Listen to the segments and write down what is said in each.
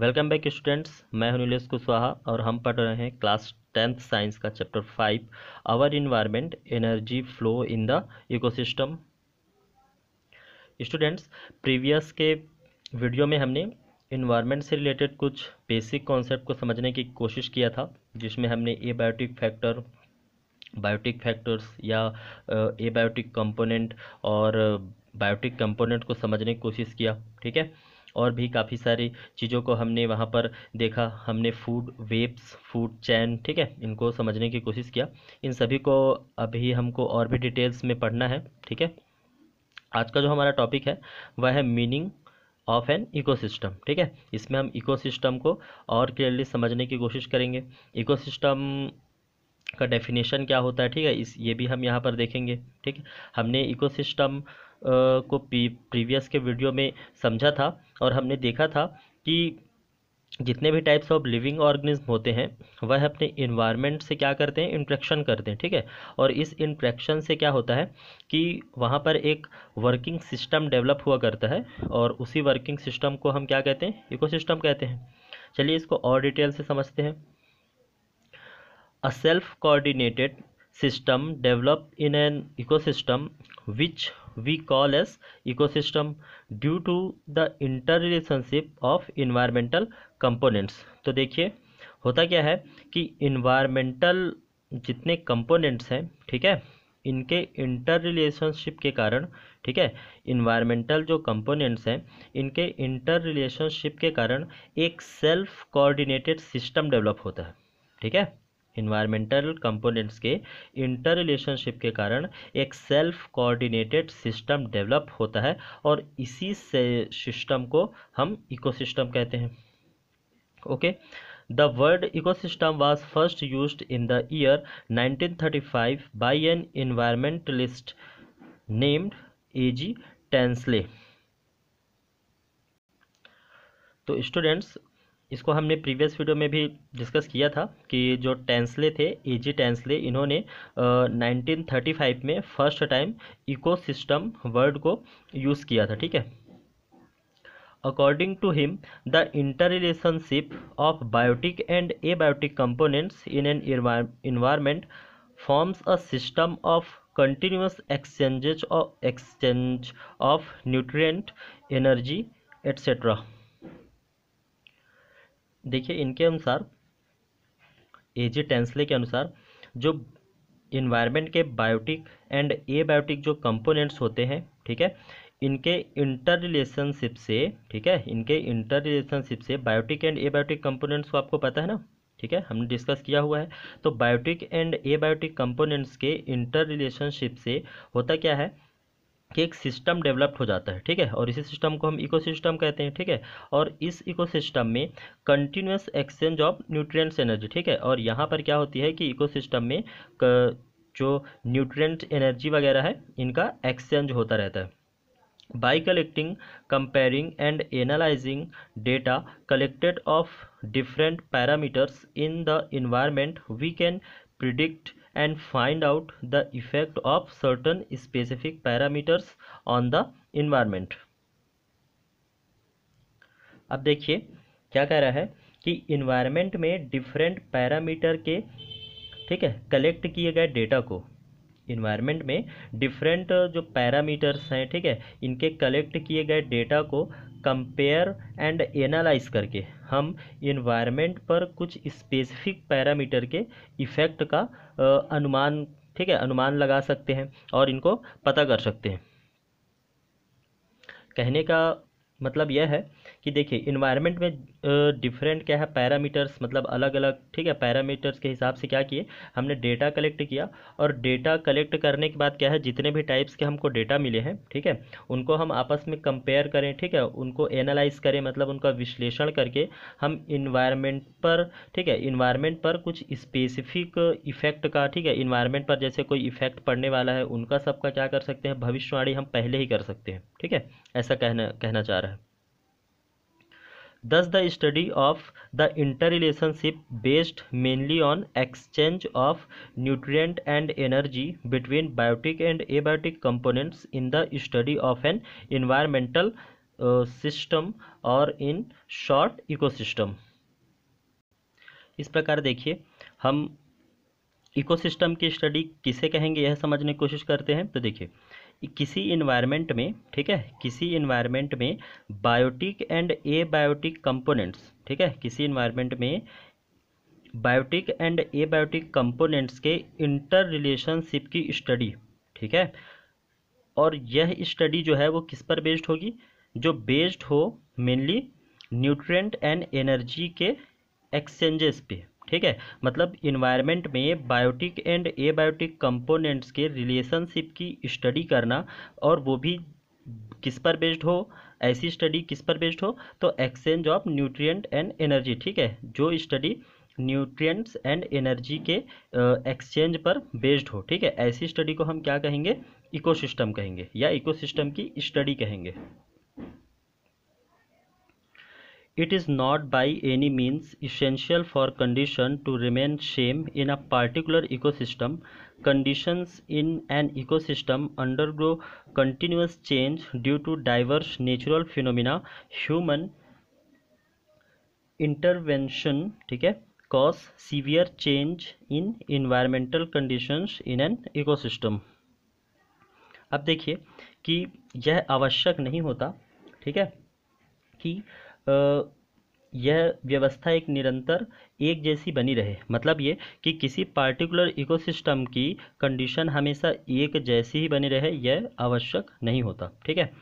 Welcome back students मैं हूं नीलेश कुशवाहा और हम पढ़ रहे हैं क्लास टेंथ साइंस का chapter five our environment energy flow in the ecosystem students previous के वीडियो में हमने इन्वायरमेंट से रिलेटेड कुछ बेसिक कॉन्सेप्ट को समझने की कोशिश किया था जिसमें हमने abiotic factor biotic factors या ए बायोटिक कंपोनेंट और बायोटिक कंपोनेंट को समझने की कोशिश किया ठीक है और भी काफ़ी सारी चीज़ों को हमने वहाँ पर देखा हमने फूड वेब्स फूड चैन ठीक है इनको समझने की कोशिश किया इन सभी को अभी हमको और भी डिटेल्स में पढ़ना है ठीक है आज का जो हमारा टॉपिक है वह है मीनिंग ऑफ एन इकोसिस्टम ठीक है इसमें हम इकोसिस्टम को और क्लियरली समझने की कोशिश करेंगे इकोसिस्टम का डेफिनेशन क्या होता है ठीक है इस ये भी हम यहाँ पर देखेंगे ठीक है हमने इकोसिस्टम को प्रीवियस के वीडियो में समझा था और हमने देखा था कि जितने भी टाइप्स ऑफ लिविंग ऑर्गेनिज्म होते हैं वह अपने इन्वायरमेंट से क्या करते हैं इंट्रैक्शन करते हैं ठीक है और इस इंट्रैक्शन से क्या होता है कि वहाँ पर एक वर्किंग सिस्टम डेवलप हुआ करता है और उसी वर्किंग सिस्टम को हम क्या कहते हैं इकोसिस्टम कहते हैं चलिए इसको और डिटेल से समझते हैं a self coordinated system develop in an ecosystem which we we call as due to the inter relationship of environmental components तो देखिए होता क्या है कि इन्वायरमेंटल जितने कंपोनेंट्स हैं ठीक है इनके इंटर रिलेशनशिप के कारण ठीक है इन्वायरमेंटल जो कंपोनेंट्स हैं इनके इंटर रिलेशनशिप के कारण एक सेल्फ कोऑर्डिनेटेड सिस्टम डेवलप होता है ठीक है इन्वायरमेंटल कंपोनेंट्स के इंटर रिलेशनशिप के कारण एक सेल्फ कोऑर्डिनेटेड सिस्टम डेवलप होता है और इसी से सिस्टम को हम इकोसिस्टम कहते हैं okay the word ecosystem was first used in the year year 1935 an environmentalist named A G Tansley तो स्टूडेंट्स इसको हमने प्रीवियस वीडियो में भी डिस्कस किया था कि जो टेंसले थे ए जी टेंसले इन्होंने नाइनटीन थर्टी फाइव में फर्स्ट टाइम इकोसिस्टम वर्ड को यूज़ किया था ठीक है according to him the interrelationship of biotic and abiotic components in an environment forms a system of continuous exchanges of exchange of nutrient energy etc देखिए इनके अनुसार एजी Tansley के अनुसार जो इन्वायरमेंट के बायोटिक एंड ए बायोटिक जो components होते हैं ठीक है इनके इंटर रिलेशनशिप से ठीक है इनके इंटर रिलेशनशिप से biotic and abiotic components को आपको पता है ना ठीक है हमने डिस्कस किया हुआ है तो biotic and abiotic components के इंटर रिलेशनशिप से होता क्या है कि एक सिस्टम डेवलप्ड हो जाता है ठीक है और इसी सिस्टम को हम इकोसिस्टम कहते हैं ठीक है और इस इकोसिस्टम में continuous exchange of nutrients energy ठीक है और यहाँ पर क्या होती है कि इकोसिस्टम में जो न्यूट्रिएंट एनर्जी वगैरह है इनका एक्सचेंज होता रहता है by collecting comparing and analysing data collected of different parameters in the environment we can predict and find out the effect of certain specific parameters on the environment अब देखिए क्या कह रहा है कि इन्वायरमेंट में डिफरेंट पैरामीटर के ठीक है कलेक्ट किए गए डेटा को इन्वायरमेंट में डिफरेंट जो पैरामीटर्स हैं ठीक है इनके कलेक्ट किए गए डेटा को कंपेयर एंड एनालाइज करके हम इन्वायरमेंट पर कुछ स्पेसिफिक पैरामीटर के इफ़ेक्ट का अनुमान ठीक है अनुमान लगा सकते हैं और इनको पता कर सकते हैं कहने का मतलब यह है कि देखिए इन्वायरमेंट में डिफरेंट क्या है पैरामीटर्स मतलब अलग अलग ठीक है पैरामीटर्स के हिसाब से क्या किए हमने डेटा कलेक्ट किया और डेटा कलेक्ट करने के बाद क्या है जितने भी टाइप्स के हमको डेटा मिले हैं ठीक है उनको हम आपस में कंपेयर करें ठीक है उनको एनालाइज करें मतलब उनका विश्लेषण करके हम इन्वायरमेंट पर ठीक है इन्वायरमेंट पर कुछ स्पेसिफिक इफेक्ट का ठीक है इन्वायरमेंट पर जैसे कोई इफेक्ट पड़ने वाला है उनका सबका क्या कर सकते हैं भविष्यवाणी हम पहले ही कर सकते हैं ठीक है ऐसा कहना कहना चाह रहा है thus the study of the inter relationship based mainly on exchange of nutrient and energy between biotic and abiotic components in the study of an environmental system और इन शॉर्ट इको सिस्टम इस प्रकार देखिए हम ecosystem की study किसे कहेंगे यह समझने की कोशिश करते हैं तो देखिए किसी इन्वायरमेंट में ठीक है किसी इन्वायरमेंट में biotic and abiotic components ठीक है किसी इन्वायरमेंट में biotic and abiotic components के इंटर रिलेशनशिप की स्टडी ठीक है और यह स्टडी जो है वो किस पर बेस्ड होगी जो बेस्ड हो मेनली न्यूट्रेंट एंड एनर्जी के एक्सचेंजेस पे ठीक है मतलब इन्वायरमेंट में बायोटिक एंड एबायोटिक कंपोनेंट्स के रिलेशनशिप की स्टडी करना और वो भी किस पर बेस्ड हो ऐसी स्टडी किस पर बेस्ड हो तो exchange of nutrient and energy ठीक है जो स्टडी न्यूट्रिएंट्स एंड एनर्जी के एक्सचेंज पर बेस्ड हो ठीक है ऐसी स्टडी को हम क्या कहेंगे इकोसिस्टम कहेंगे या इकोसिस्टम की स्टडी कहेंगे It is not by any means essential for condition to remain same in a particular ecosystem. Conditions in an ecosystem undergo continuous change due to diverse natural phenomena, human intervention, ठीक है cause severe change in environmental conditions in an ecosystem. अब देखिए कि यह आवश्यक नहीं होता ठीक है कि यह व्यवस्था एक निरंतर एक जैसी बनी रहे मतलब ये कि किसी पार्टिकुलर इकोसिस्टम की कंडीशन हमेशा एक जैसी ही बनी रहे यह आवश्यक नहीं होता ठीक है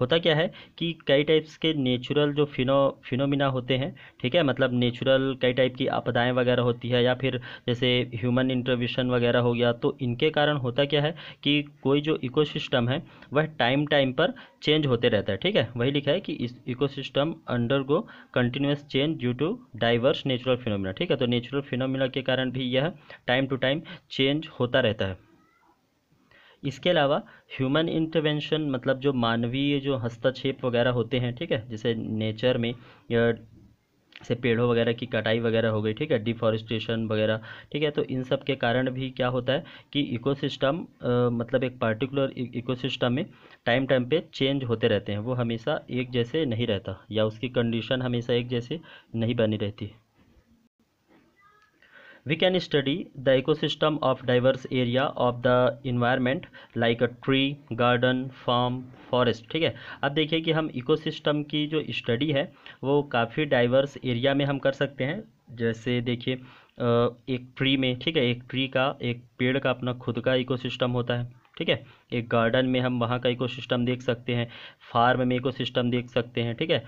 होता क्या है कि कई टाइप्स के नेचुरल जो फिनो फिनोमिना होते हैं ठीक है मतलब नेचुरल कई टाइप की आपदाएँ वगैरह होती है या फिर जैसे ह्यूमन इंटरव्यूशन वगैरह हो गया तो इनके कारण होता क्या है कि कोई जो इकोसिस्टम है वह टाइम टाइम पर चेंज होते रहता है ठीक है वही लिखा है कि इस ecosystem undergo continuous change due to diverse natural phenomena ठीक है तो नेचुरल फिनोमिना के कारण भी यह टाइम टू टाइम चेंज होता रहता है इसके अलावा ह्यूमन इंटरवेंशन मतलब जो मानवीय जो हस्तक्षेप वगैरह होते हैं ठीक है जैसे नेचर में से पेड़ों वगैरह की कटाई वगैरह हो गई ठीक है डिफॉरेस्टेशन वगैरह ठीक है तो इन सब के कारण भी क्या होता है कि इकोसिस्टम मतलब एक पर्टिकुलर इकोसिस्टम e-, में टाइम टाइम पे चेंज होते रहते हैं वो हमेशा एक जैसे नहीं रहता या उसकी कंडीशन हमेशा एक जैसे नहीं बनी रहती we can study the ecosystem of diverse area of the environment like a tree garden farm forest ठीक है अब देखिए कि हम ecosystem की जो study है वो काफ़ी diverse area में हम कर सकते हैं जैसे देखिए एक ट्री में ठीक है एक ट्री का एक पेड़ का अपना खुद का इकोसिस्टम होता है ठीक है एक गार्डन में हम वहाँ का इकोसिस्टम देख सकते हैं फार्म में इकोसिस्टम देख सकते हैं ठीक है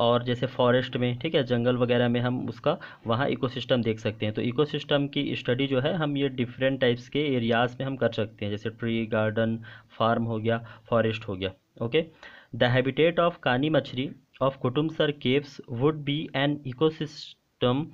और जैसे फॉरेस्ट में ठीक है जंगल वगैरह में हम उसका वहाँ इकोसिस्टम देख सकते हैं तो इकोसिस्टम की स्टडी जो है हम ये डिफरेंट टाइप्स के एरियाज़ में हम कर सकते हैं जैसे ट्री गार्डन फार्म हो गया फॉरेस्ट हो गया ओके द हैबिटेट ऑफ कानी मछली of certain caves would be an ecosystem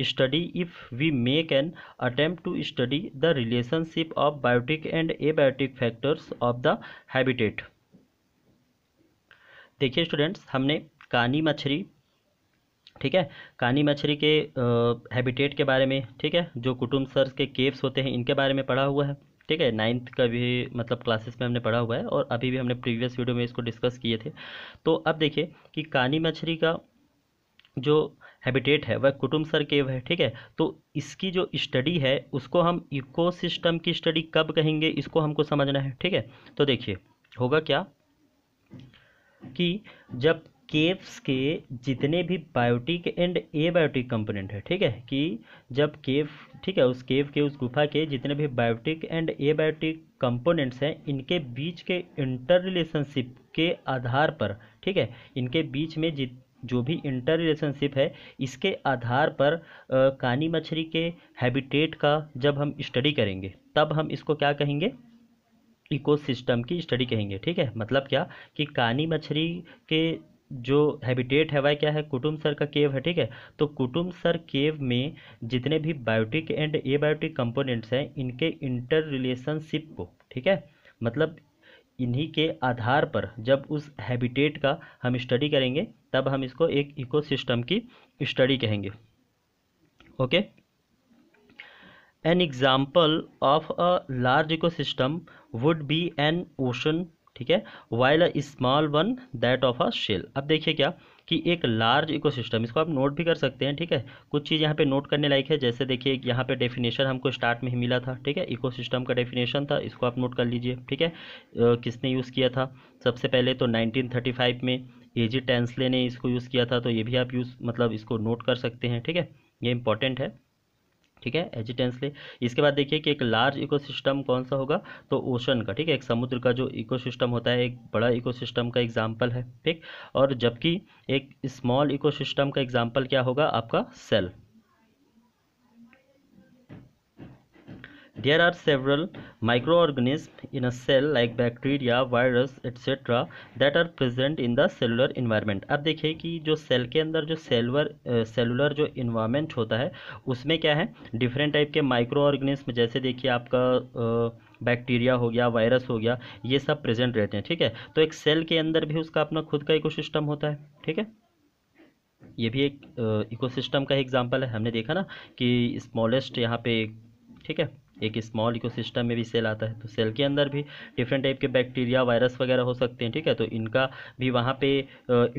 if we make an an to study the relationship of biotic and abiotic factors of the habitat देखिए students हमने कानी मछली ठीक है कानी मछली के हैबिटेट के बारे में ठीक है जो कुटुम्ब सर के केव्स होते हैं इनके बारे में पढ़ा हुआ है ठीक है नाइन्थ का भी मतलब क्लासेस में हमने पढ़ा हुआ है और अभी भी हमने प्रीवियस वीडियो में इसको डिस्कस किए थे तो अब देखिए कि कानी मछली का जो हैबिटेट है वह कुटुम्ब सर केव है ठीक है तो इसकी जो स्टडी है उसको हम इकोसिस्टम की स्टडी कब कहेंगे इसको हमको समझना है ठीक है तो देखिए होगा क्या कि जब केप्स के जितने भी बायोटिक एंड एबायोटिक कंपोनेंट है ठीक है कि जब केव ठीक है उस केव के उस गुफा के जितने भी बायोटिक एंड एबायोटिक कंपोनेंट्स हैं इनके बीच के इंटर रिलेशनशिप के आधार पर ठीक है इनके बीच में जित जो भी इंटर रिलेशनशिप है इसके आधार पर आ, कानी मछली के हैबिटेट का जब हम स्टडी करेंगे तब हम इसको क्या कहेंगे इकोसिस्टम की स्टडी कहेंगे ठीक है मतलब क्या कि कानी मछली के जो हैबिटेट है वह क्या है कुटुम सर का केव है ठीक है तो कुटुम सर केव में जितने भी बायोटिक एंड एबायोटिक कंपोनेंट्स हैं इनके इंटर रिलेशनशिप को ठीक है मतलब इन्हीं के आधार पर जब उस हैबिटेट का हम स्टडी करेंगे तब हम इसको एक इकोसिस्टम की स्टडी कहेंगे okay an example of a large ecosystem would be an ocean ठीक है while a small one that of a shell अब देखिए क्या कि एक लार्ज इकोसिस्टम इसको आप नोट भी कर सकते हैं ठीक है कुछ चीज़ यहाँ पे नोट करने लायक है जैसे देखिए यहाँ पे डेफिनेशन हमको स्टार्ट में ही मिला था ठीक है इकोसिस्टम का डेफिनेशन था इसको आप नोट कर लीजिए ठीक है किसने यूज़ किया था सबसे पहले तो 1935 में ए जी टेंसले ने इसको यूज़ किया था तो ये भी आप यूज़ मतलब इसको नोट कर सकते हैं ठीक है ये इंपॉर्टेंट है ठीक है एजिटेंसले इसके बाद देखिए कि एक लार्ज इकोसिस्टम कौन सा होगा तो ओशन का ठीक है एक समुद्र का जो इकोसिस्टम होता है एक बड़ा इकोसिस्टम का एग्जाम्पल है ठीक और जबकि एक स्मॉल इकोसिस्टम का एग्जाम्पल क्या होगा आपका cell There are several microorganisms in a cell like bacteria, virus, etc. that are present in the cellular environment. अब देखिए कि जो सेल के अंदर जो सेलुलर सेलुलर जो इन्वायरमेंट होता है उसमें क्या है डिफरेंट टाइप के माइक्रो ऑर्गेनिज्म जैसे देखिए आपका बैक्टीरिया हो गया वायरस हो गया ये सब प्रेजेंट रहते हैं ठीक है तो एक सेल के अंदर भी उसका अपना खुद का इकोसिस्टम होता है ठीक है ये भी एक इकोसिस्टम का एग्जांपल है हमने देखा ना कि स्मॉलेस्ट यहाँ पे ठीक है एक स्मॉल सिस्टम में भी सेल आता है तो सेल के अंदर भी डिफरेंट टाइप के बैक्टीरिया वायरस वगैरह हो सकते हैं ठीक है तो इनका भी वहाँ पे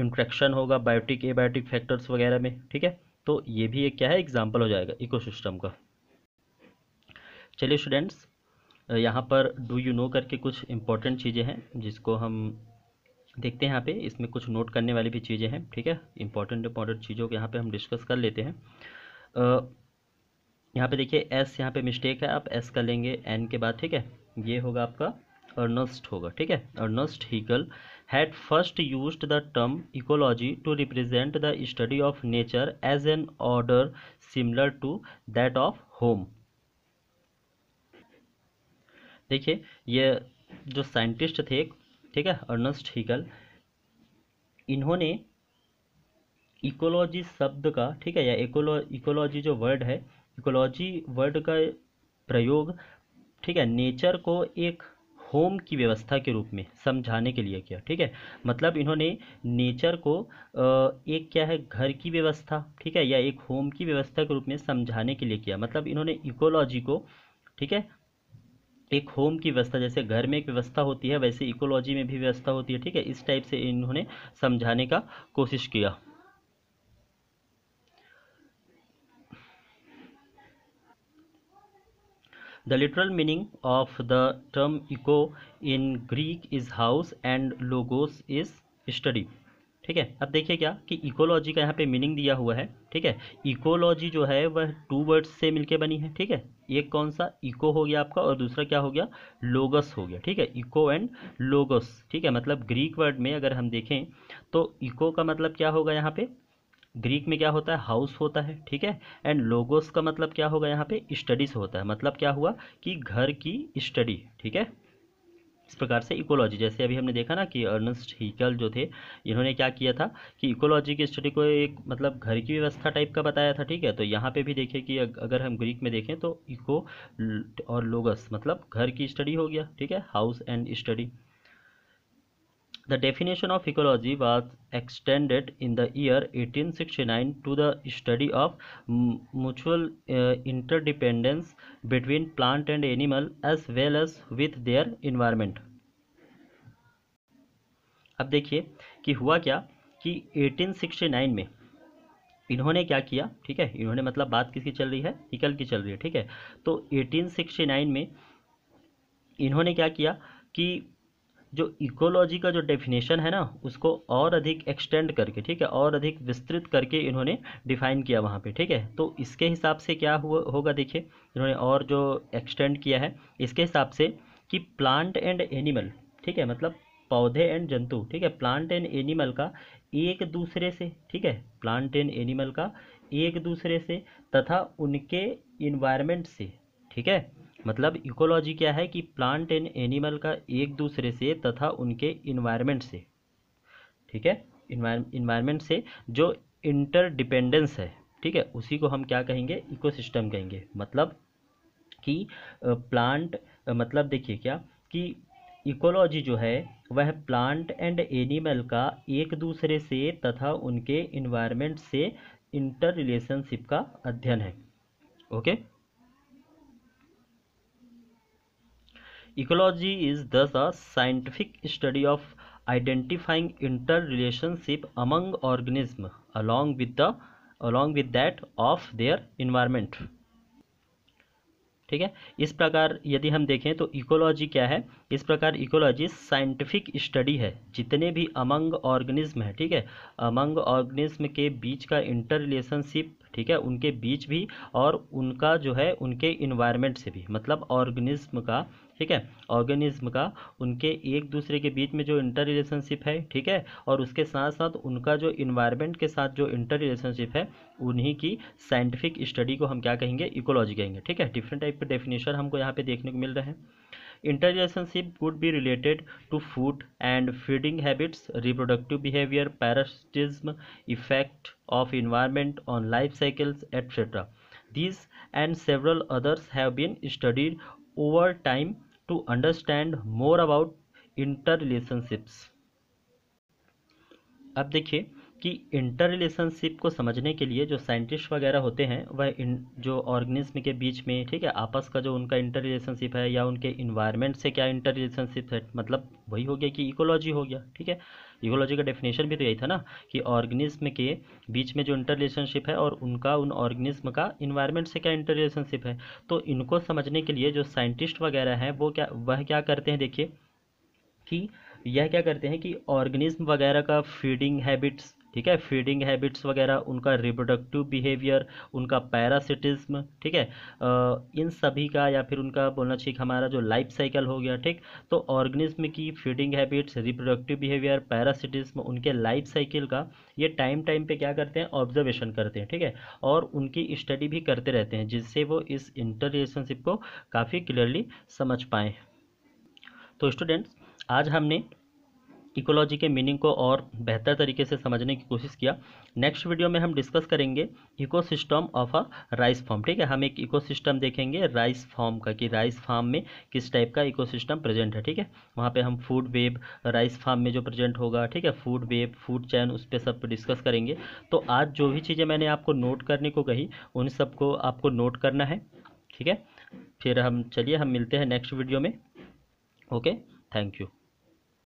इंट्रैक्शन होगा बायोटिक एबायोटिक फैक्टर्स वगैरह में ठीक है तो ये भी एक क्या है एग्जाम्पल हो जाएगा इको का चलिए स्टूडेंट्स यहाँ पर डू यू नो करके कुछ इंपॉर्टेंट चीज़ें हैं जिसको हम देखते हैं यहाँ पे इसमें कुछ नोट करने वाली भी चीज़ें हैं ठीक है इंपॉर्टेंट इंपॉर्टेंट चीज़ों को यहाँ पे हम डिस्कस कर लेते हैं यहाँ पे देखिए एस यहाँ पे मिस्टेक है आप एस का लेंगे एन के बाद ठीक है ये होगा आपका अर्नस्ट होगा ठीक है Ernst Haeckel had first use the term ecology to represent the study of nature as an order similar to that of home देखिए ये जो साइंटिस्ट थे ठीक है अर्नस्ट हीगल इन्होंने इकोलॉजी शब्द का ठीक है या इकोलॉ इकोलॉजी जो वर्ड है इकोलॉजी वर्ड का प्रयोग ठीक है नेचर को एक होम की व्यवस्था के रूप में समझाने के लिए किया ठीक है मतलब इन्होंने नेचर को एक क्या है घर की व्यवस्था ठीक है या एक होम की व्यवस्था के रूप में समझाने के लिए किया मतलब इन्होंने इकोलॉजी को ठीक है एक होम की व्यवस्था जैसे घर में एक व्यवस्था होती है वैसे इकोलॉजी में भी व्यवस्था होती है ठीक है इस टाइप से इन्होंने समझाने का कोशिश किया The literal meaning of the term echo in Greek is house and logos is study. ठीक है अब देखिए क्या कि इकोलॉजी का यहाँ पे मीनिंग दिया हुआ है ठीक है इकोलॉजी जो है वह टू वर्ड्स से मिलके बनी है ठीक है एक कौन सा इको हो गया आपका और दूसरा क्या हो गया लोगस हो गया ठीक है इको एंड लोगस ठीक है मतलब ग्रीक वर्ड में अगर हम देखें तो इको का मतलब क्या होगा यहाँ पे ग्रीक में क्या होता है हाउस होता है ठीक है एंड लोगोस का मतलब क्या होगा यहाँ पे स्टडीज़ होता है मतलब क्या हुआ कि घर की स्टडी ठीक है इस प्रकार से इकोलॉजी जैसे अभी हमने देखा ना कि अर्नस्ट हीकल जो थे इन्होंने क्या किया था कि इकोलॉजी की स्टडी को एक मतलब घर की व्यवस्था टाइप का बताया था ठीक है तो यहाँ पे भी देखें कि अगर हम ग्रीक में देखें तो इको और लोगस मतलब घर की स्टडी हो गया ठीक है house and study The definition of ecology was extended in the year 1869 to the study of mutual uh, interdependence between plant and animal as well as with their environment. अब देखिए कि हुआ क्या कि 1869 में इन्होंने क्या किया ठीक है इन्होंने मतलब बात किसकी चल रही है इकल की चल रही है ठीक है तो 1869 में इन्होंने क्या किया कि जो इकोलॉजी का जो डेफिनेशन है ना उसको और अधिक एक्सटेंड करके ठीक है और अधिक विस्तृत करके इन्होंने डिफाइन किया वहाँ पे ठीक है तो इसके हिसाब से क्या हुआ होगा देखिए इन्होंने और जो एक्सटेंड किया है इसके हिसाब से कि प्लांट एंड एनिमल ठीक है मतलब पौधे एंड जंतु ठीक है प्लांट एंड एनिमल का एक दूसरे से ठीक है प्लांट एंड एनिमल का एक दूसरे से तथा उनके इन्वायरमेंट से ठीक है मतलब इकोलॉजी क्या है कि प्लांट एंड एनिमल का एक दूसरे से तथा उनके इन्वायरमेंट से ठीक है इन्वायरमेंट से जो इंटरडिपेंडेंस है ठीक है उसी को हम क्या कहेंगे इकोसिस्टम कहेंगे मतलब कि प्लांट मतलब देखिए क्या कि इकोलॉजी जो है वह प्लांट एंड एनिमल का एक दूसरे से तथा उनके इन्वायरमेंट से इंटर रिलेशनशिप का अध्ययन है okay okay? Is is the scientific study of identifying inter relationship among organism along with the along with that of their environment ठीक है इस प्रकार यदि हम देखें तो इकोलॉजी क्या है इस प्रकार इकोलॉजी साइंटिफिक स्टडी है जितने भी अमंग ऑर्गेनिज्म है ठीक है अमंग ऑर्गेनिज्म के बीच का इंटर रिलेशनशिप ठीक है उनके बीच भी और उनका जो है उनके इन्वायरमेंट से भी मतलब ऑर्गेनिज्म का ठीक है ऑर्गेनिज्म का उनके एक दूसरे के बीच में जो इंटर रिलेशनशिप है ठीक है और उसके साथ साथ उनका जो इन्वायरमेंट के साथ जो इंटर रिलेशनशिप है उन्हीं की साइंटिफिक स्टडी को हम क्या कहेंगे इकोलॉजी कहेंगे ठीक है डिफरेंट टाइप के डेफिनेशन हमको यहाँ पे देखने को मिल रहे हैं inter relationship would be related to food and feeding habits reproductive behaviour parasitism effect of environment on life cycles etcetera this and several others have been studied over time to understand more about inter relationships अब देखिए कि inter relationship को समझने के लिए जो scientist वगैरह होते हैं वह इन जो ऑर्गेनिज्म के बीच में ठीक है आपस का जो उनका इंटर रिलेशनशिप है या उनके इन्वायरमेंट से क्या इंटर रिलेशनशिप है मतलब वही हो गया कि इकोलॉजी हो गया ठीक है ईगोलॉजी का डेफिनेशन भी तो यही था ना कि ऑर्गेनिज्म के बीच में जो इंटर रिलेशनशिप है और उनका उन ऑर्गेनिज्म का इन्वायरमेंट से क्या इंटर रिलेशनशिप है तो इनको समझने के लिए जो साइंटिस्ट वगैरह हैं वो क्या वह क्या करते हैं देखिए कि यह क्या करते हैं कि ऑर्गेनिज्म वगैरह का फीडिंग हैबिट्स ठीक है फीडिंग हैबिट्स वगैरह उनका रिप्रोडक्टिव बिहेवियर उनका पैरासिटिज्म ठीक है इन सभी का या फिर उनका बोलना चाहिए हमारा जो लाइफ साइकिल हो गया ठीक तो ऑर्गेनिज्म की feeding habits reproductive behaviour parasitism उनके लाइफ साइकिल का ये टाइम टाइम पे क्या करते हैं ऑब्जर्वेशन करते हैं ठीक है और उनकी स्टडी भी करते रहते हैं जिससे वो इस इंटर रिलेशनशिप को काफ़ी क्लियरली समझ पाएँ तो स्टूडेंट्स आज हमने इकोलॉजी के मीनिंग को और बेहतर तरीके से समझने की कोशिश किया नेक्स्ट वीडियो में हम डिस्कस करेंगे ecosystem of a rice farm ठीक है हम एक इकोसिस्टम देखेंगे राइस फार्म का कि राइस फार्म में किस टाइप का इकोसिस्टम प्रेजेंट है ठीक है वहाँ पे हम फूड वेब राइस फार्म में जो प्रेजेंट होगा ठीक है फूड वेब फूड चैन उस पर सब डिस्कस करेंगे तो आज जो भी चीज़ें मैंने आपको नोट करने को कही उन सबको आपको नोट करना है ठीक है फिर हम चलिए हम मिलते हैं नेक्स्ट वीडियो में ओके थैंक यू